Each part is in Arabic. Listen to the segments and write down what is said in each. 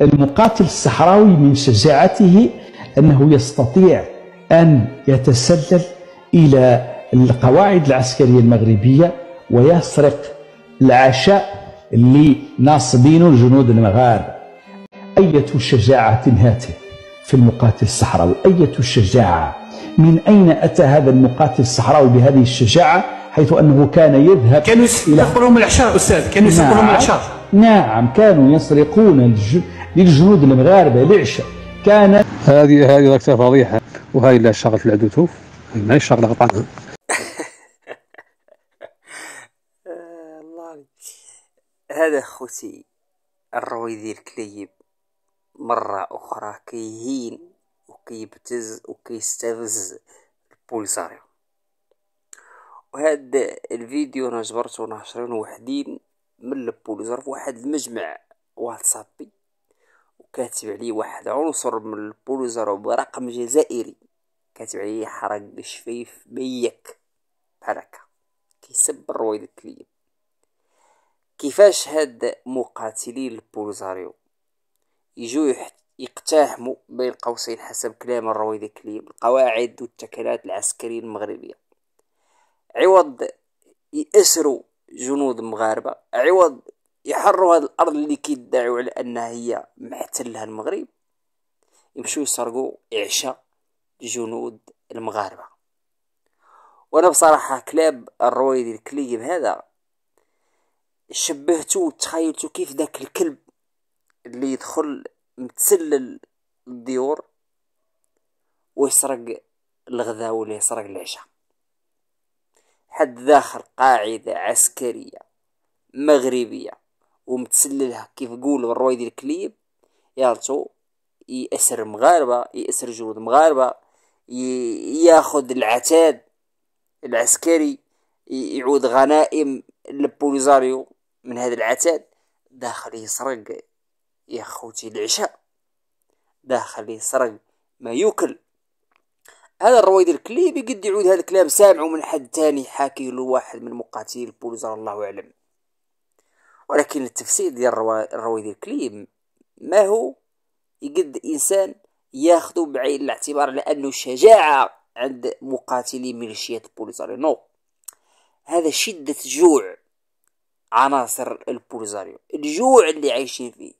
المقاتل الصحراوي من شجاعته أنه يستطيع أن يتسلل إلى القواعد العسكرية المغربية ويسرق العشاء لناصبين الجنود المغاربة أية شجاعة هاته في المقاتل الصحراوي أية شجاعة من أين أتى هذا المقاتل الصحراوي بهذه الشجاعة حيث أنه كان يذهب كانوا يسرقون العشاء أستاذ كانوا يسرقون نعم العشاء نعم كانوا يسرقون الجنود للجنود المغاربه العشاء كان هذه هذه ذاك فضيحه وهاي اللي شغلت العدو ما هي شغله قطعنها هذا خوتي الروي الكليب مرة أخرى كيهين وكيبتز وكيستفز البوليساريو وهاد الفيديو انا جبرته وناشرين وحدين من البوليزار في واحد المجمع واتسابي كاتب عليه واحد عنصر من البوليزارو برقم جزائري كاتب عليه حرق شفيف بيك بحال هكا كيسب الرويد الكليب كيفاش هاد مقاتلي البوليزاريو يجو يقتحموا بين قوسين حسب كلام الرويد الكليب القواعد والتكالات العسكرية المغربية عوض يأسروا جنود مغاربة عوض يحروا هذه الارض اللي كيدعوا على انها هي محتلها المغرب يمشيو يسرقوا عشاء جنود المغاربه وانا بصراحه كلاب الروي ديال الكليب هذا شبهته وتخيلته كيف داك الكلب اللي يدخل متسلل للديور ويسرق الغذاء ولا يسرق العشاء حد داخل قاعده عسكريه مغربيه ومتسللها كيف يقولوا الروي ديال الكليب يارتو يأسر مغاربة يأسر جنود مغاربة ياخذ العتاد العسكري يعود غنائم للبوليزاريو من هذا العتاد داخل يسرق يا خوتي العشاء داخل يسرق ما يوكل هذا الرويد الكليبي قد يعود هذا الكلام سامعه من حد تاني حاكي له واحد من مقاتلي البوليزار الله اعلم ولكن التفسير ديال الراوي ديال الكليب ما هو يقد انسان ياخذ بعين الاعتبار لانه شجاعه عند مقاتلي ميليشيات بوليزاريو نو هذا شدة جوع عناصر البوليزاريو الجوع اللي عايشين فيه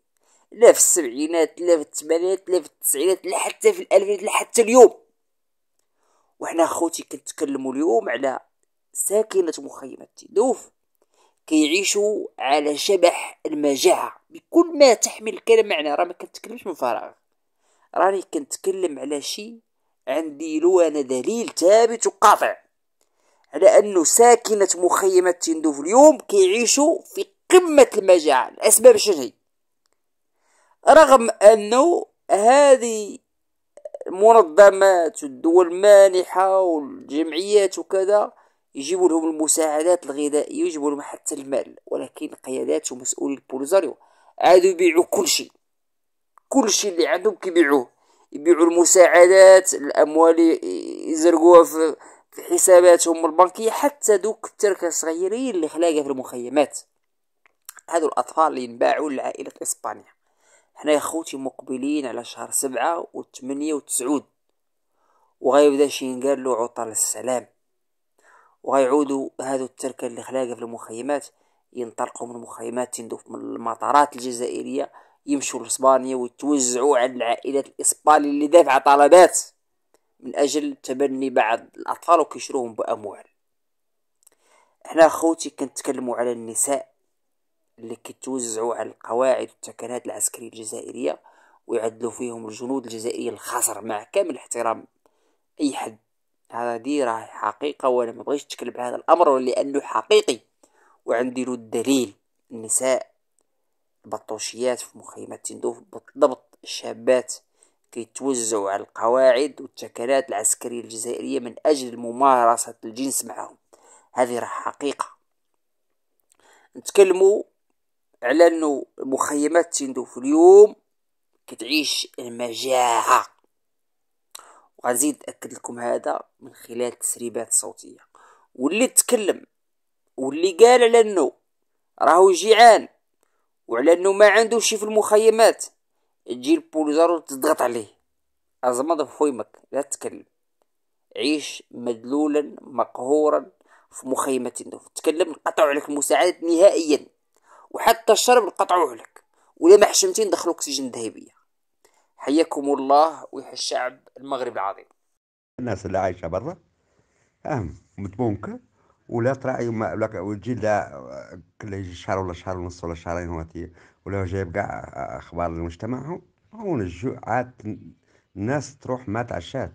لا في السبعينات لا في الثمانينات لا في التسعينات لا حتى في الالفينات لا حتى اليوم وحنا خوتي كنتكلموا اليوم على ساكنة مخيمة تيدوف كيعيشوا على شبح المجاعة بكل ما تحمل الكلمة معنى راه ما كنتكلمش من فراغ راني كنتكلم على شي عندي له انا دليل ثابت وقاطع على انه ساكنة مخيمة تندوف اليوم كيعيشوا في قمة المجاعة الاسباب شنو رغم انه هذه المنظمات والدول المانحة والجمعيات وكذا يجيبوا لهم المساعدات الغذائية ويجيبوا لهم حتى المال ولكن القيادات ومسؤولي البوليزاريو عادوا يبيعوا كل شيء كل شيء اللي عندهم كيبيعوه يبيعوا المساعدات الاموال يزرقوها في حساباتهم البنكيه حتى دوك التركه الصغيرين اللي خلاقه في المخيمات هادو الاطفال اللي ينباعوا لعائله اسبانيا حنا يا خوتي مقبلين على شهر سبعة وثمانية وتسعود وغيبدا شي نقال له عطل السلام وغيعود هذا الترك اللي خلاقه في المخيمات ينطلقوا من المخيمات تندوف من المطارات الجزائرية يمشوا لإسبانيا ويتوزعوا على العائلات الإسبانية اللي دافعة طلبات من أجل تبني بعض الأطفال وكيشروهم بأموال احنا خوتي كنتكلموا على النساء اللي كيتوزعوا على القواعد والتكنات العسكرية الجزائرية ويعدلوا فيهم الجنود الجزائريين الخسر مع كامل احترام أي حد هذا دي راهي حقيقة وأنا ما بغيش نتكلم بهذا الأمر لأنه حقيقي وعندي له الدليل النساء البطوشيات في مخيمات تندوف بالضبط الشابات كيتوزعوا على القواعد والتكالات العسكرية الجزائرية من أجل ممارسة الجنس معهم هذه راه حقيقة نتكلموا على أنه مخيمات تندوف اليوم كتعيش المجاعة وغنزيد أكد لكم هذا من خلال تسريبات صوتية واللي تكلم واللي قال على انه راهو جيعان وعلى انه ما عنده شي في المخيمات تجي البوليزار تضغط عليه ازمض فويمك لا تتكلم عيش مدلولا مقهورا في مخيمة النوف تكلم نقطعوا عليك المساعدة نهائيا وحتى الشرب نقطعوه عليك ولا ما حشمتين ندخلوك سجن ذهبية حياكم الله ويحيى الشعب المغرب العظيم الناس اللي عايشه برا اهم متبونكه ولا تراعي ولا وتجي لا كل شهر ولا شهر ونص ولا شهرين واتي ولا جايب قاع اخبار المجتمع هون الجوع عاد الناس تروح ما تعشات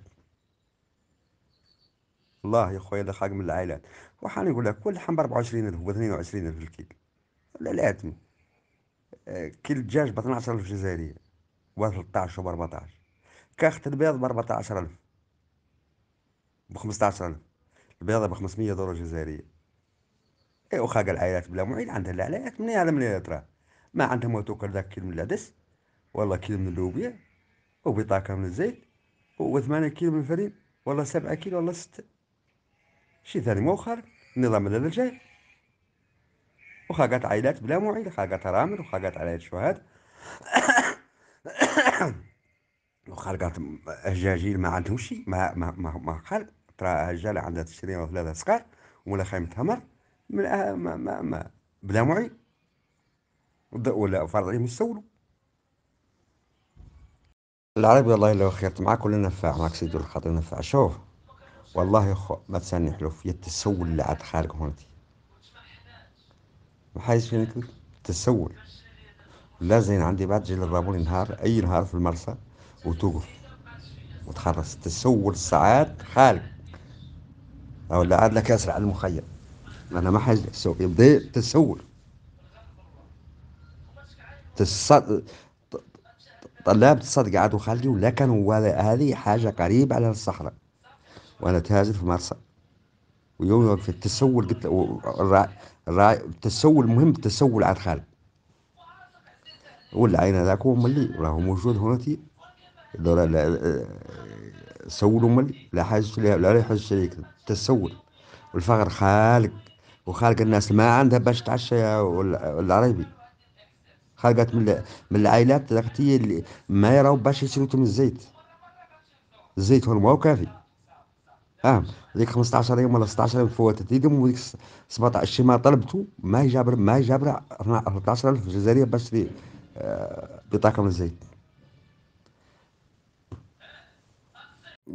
الله يا خويا هذا خاق من العائلات وحان نقول لك كل حمر 24000 ب 22000 في الكيل لا الاتمي كل دجاج ب 12000 جزائريه و 13 و 14 كاخت البيض ب 14000 ب 15 ألف البيضة ب 500 درجة جزائرية إي واخا قال العائلات بلا معيد عندها العلايات من هذا من راه ما عندهم ما توكل ذاك كيلو من العدس والله كيلو من اللوبيا وبطاقة من الزيت وثمانية كيلو من الفرين والله سبعة كيلو والله ستة شي ثاني مؤخر خارج النظام هذا الجاي وخاقات عائلات بلا معيد خاقات رامل وخاقات عائلات شهاد وخلقات اجاجيل ما عندهم شيء ما ما ما, ما خلق ترى هجالة عندها تشرين ولا ثلاثة صقار ولا خيمة همر من ما ما ما بلا معي ولا فرض عليهم يستولوا العربي الله لو خيرت معاك ولا نفع معاك سيدي الخاطر نفع شوف والله يا خو ما تسالني حلو في التسول اللي عاد خارج هونتي ما حايش فينك تسول لازم عندي بعد جيل الرابوني نهار اي نهار في المرسى وتوقف وتخرس تسول ساعات خارج او لا عاد لك اسرع المخيم ما انا ما حاجه يبدا تسول تصدق طلاب تصدق عاد وخالدي ولكن هو هذه حاجة قريبة على الصحراء وأنا تهاجر في مرسى ويوم في التسول قلت التسول مهم التسول عاد خالد والعين هذاك هو ملي راهو موجود هنا تي سولوا ملي لا حاجة لا, لا يحوز شريك تسول والفقر خالق وخالق الناس ما عندها باش تعشى العربي خلقت من من العائلات الأغتية اللي ما يراو باش يشريو من الزيت الزيت هو الماء كافي اه ديك 15 يوم ولا 16 يوم فوتت يدهم وديك 17 ما طلبته ما جابر ما جابر 14000 جزائريه باش تشري آه، بطاقه من الزيت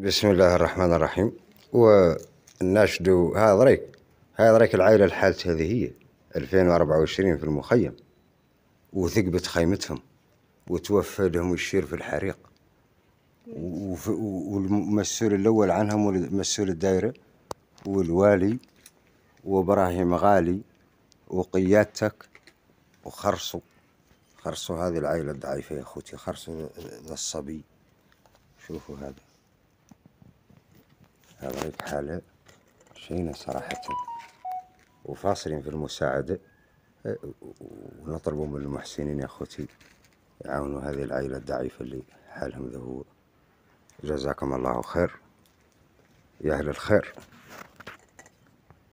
بسم الله الرحمن الرحيم والناشد هذا رأيك هذا رأيك العائلة الحالة هذه هي 2024 في المخيم وثقبت خيمتهم وتوفى لهم الشير في الحريق والمسؤول الأول عنهم والمسؤول الدائرة والوالي وإبراهيم غالي وقيادتك وخرصوا خرصوا هذه العائلة الضعيفة يا أخوتي خرصوا الصبي شوفوا هذا هذيك حالة شينا صراحة وفاصلين في المساعدة ونطلبوا من المحسنين يا أخوتي يعاونوا هذه العائلة الضعيفة اللي حالهم ذا هو جزاكم الله خير يا أهل الخير